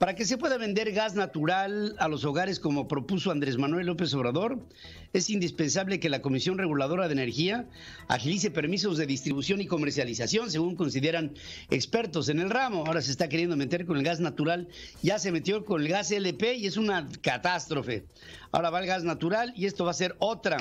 Para que se pueda vender gas natural a los hogares como propuso Andrés Manuel López Obrador, es indispensable que la Comisión Reguladora de Energía agilice permisos de distribución y comercialización, según consideran expertos en el ramo. Ahora se está queriendo meter con el gas natural, ya se metió con el gas LP y es una catástrofe. Ahora va el gas natural y esto va a ser otra.